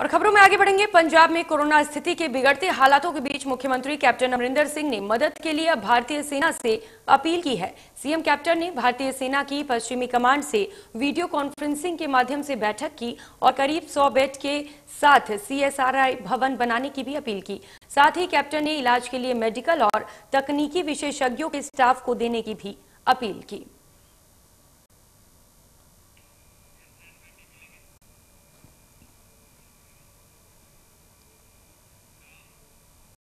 और खबरों में आगे बढ़ेंगे पंजाब में कोरोना स्थिति के बिगड़ते हालातों के बीच मुख्यमंत्री कैप्टन अमरिंदर सिंह ने मदद के लिए भारतीय सेना से अपील की है सीएम कैप्टन ने भारतीय सेना की पश्चिमी कमांड से वीडियो कॉन्फ्रेंसिंग के माध्यम से बैठक की और करीब 100 बेड के साथ सीएसआरआई भवन बनाने की भी अपील की साथ ही कैप्टन ने इलाज के लिए मेडिकल और तकनीकी विशेषज्ञों के स्टाफ को देने की भी अपील की